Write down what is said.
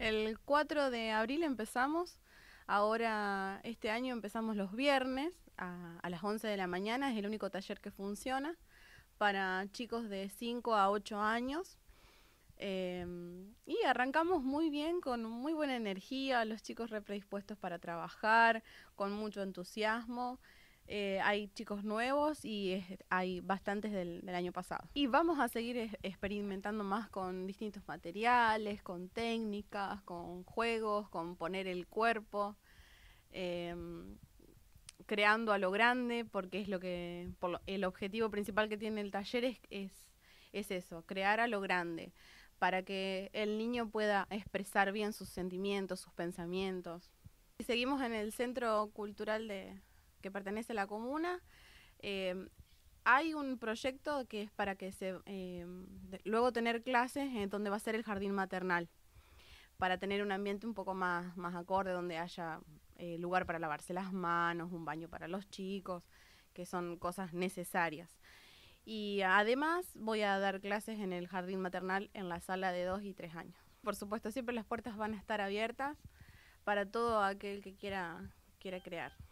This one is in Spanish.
El 4 de abril empezamos. Ahora, este año empezamos los viernes a, las 11 de la mañana. Es el único taller que funciona para chicos de 5 a 8 años. Em, y arrancamos muy bien, con muy buena energía, los chicos re para trabajar, con mucho entusiasmo. Eh, hay chicos nuevos y hay bastantes del, año pasado. Y vamos a seguir experimentando más con distintos materiales, con técnicas, con juegos, con poner el cuerpo, em, creando a lo grande, porque es lo que el objetivo principal que tiene el taller es, es, es eso, crear a lo grande para que el niño pueda expresar bien sus sentimientos, sus pensamientos. Y seguimos en el Centro Cultural de, que pertenece a la comuna. Eh, hay un proyecto que es para que se eh, luego tener clases en eh, donde va a ser el jardín maternal, para tener un ambiente un poco más, más acorde, donde haya lugar para lavarse las manos, un baño para los chicos, que son cosas necesarias. Y además voy a dar clases en el jardín maternal en la sala de dos y tres años. Por supuesto, siempre las puertas van a estar abiertas para todo aquel que quiera, quiera crear.